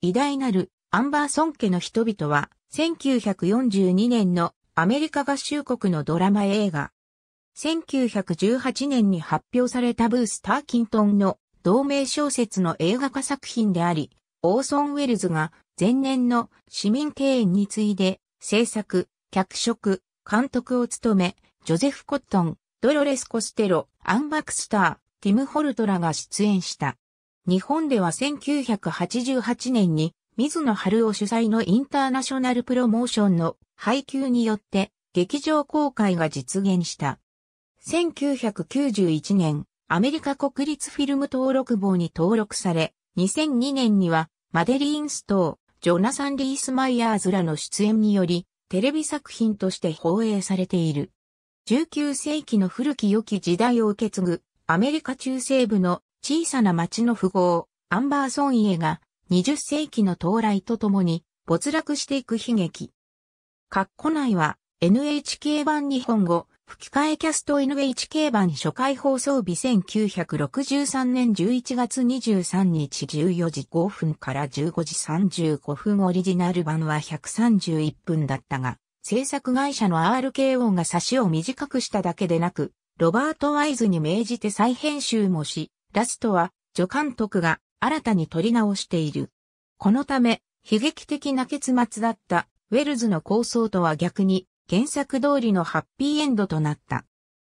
偉大なるアンバーソン家の人々は1942年のアメリカ合衆国のドラマ映画。1918年に発表されたブース・ターキントンの同名小説の映画化作品であり、オーソン・ウェルズが前年の市民庭園に次いで制作、脚色、監督を務め、ジョゼフ・コットン、ドロレス・コステロ、アン・バクスター、ティム・ホルトラが出演した。日本では1988年に水野春夫主催のインターナショナルプロモーションの配給によって劇場公開が実現した。1991年、アメリカ国立フィルム登録簿に登録され、2002年にはマデリーン・ストー、ジョナサン・リース・マイヤーズらの出演により、テレビ作品として放映されている。19世紀の古き良き時代を受け継ぐアメリカ中西部の小さな町の富豪、アンバーソン家が20世紀の到来とともに没落していく悲劇。括弧内は NHK 版日本語、吹き替えキャスト NHK 版初回放送日1963年11月23日14時5分から15時35分オリジナル版は131分だったが、制作会社の RKO が差しを短くしただけでなく、ロバート・ワイズに命じて再編集もし、ラストは助監督が新たに撮り直している。このため、悲劇的な結末だったウェルズの構想とは逆に原作通りのハッピーエンドとなった。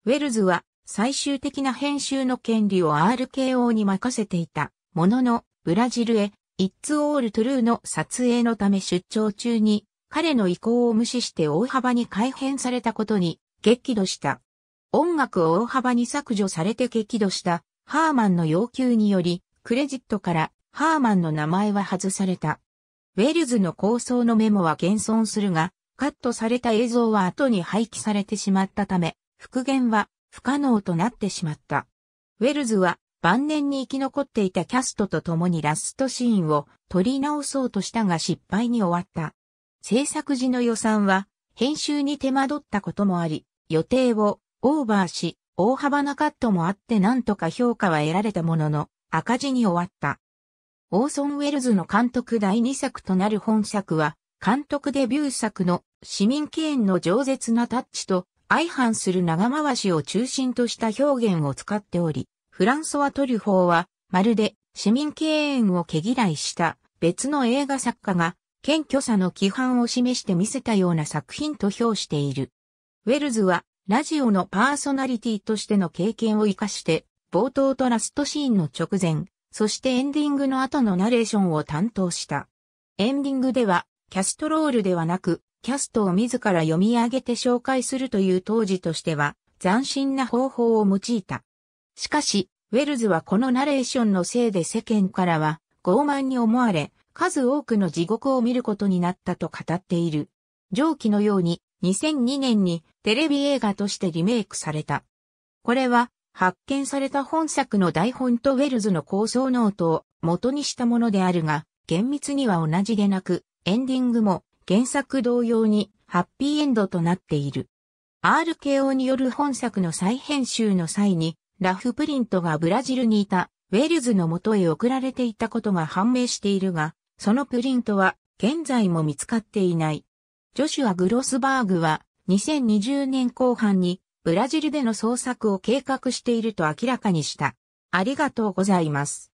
ウェルズは最終的な編集の権利を RKO に任せていたもののブラジルへ It's All True の撮影のため出張中に彼の意向を無視して大幅に改変されたことに激怒した。音楽を大幅に削除されて激怒したハーマンの要求により、クレジットからハーマンの名前は外された。ウェルズの構想のメモは現存するが、カットされた映像は後に廃棄されてしまったため、復元は不可能となってしまった。ウェルズは晩年に生き残っていたキャストと共にラストシーンを撮り直そうとしたが失敗に終わった。制作時の予算は編集に手間取ったこともあり、予定をオーバーし、大幅なカットもあってなんとか評価は得られたものの、赤字に終わった。オーソン・ウェルズの監督第2作となる本作は、監督デビュー作の市民敬遠の饒舌なタッチと相反する長回しを中心とした表現を使っており、フランソワ・トリュフォーは、まるで市民敬遠を毛嫌いした別の映画作家が謙虚さの規範を示して見せたような作品と評している。ウェルズはラジオのパーソナリティとしての経験を活かして、冒頭とラストシーンの直前、そしてエンディングの後のナレーションを担当した。エンディングでは、キャストロールではなく、キャストを自ら読み上げて紹介するという当時としては、斬新な方法を用いた。しかし、ウェルズはこのナレーションのせいで世間からは、傲慢に思われ、数多くの地獄を見ることになったと語っている。上記のように、2002年にテレビ映画としてリメイクされた。これは発見された本作の台本とウェルズの構想ノートを元にしたものであるが、厳密には同じでなく、エンディングも原作同様にハッピーエンドとなっている。RKO による本作の再編集の際に、ラフプリントがブラジルにいたウェルズの元へ送られていたことが判明しているが、そのプリントは現在も見つかっていない。ジョシュア・グロスバーグは2020年後半にブラジルでの捜索を計画していると明らかにした。ありがとうございます。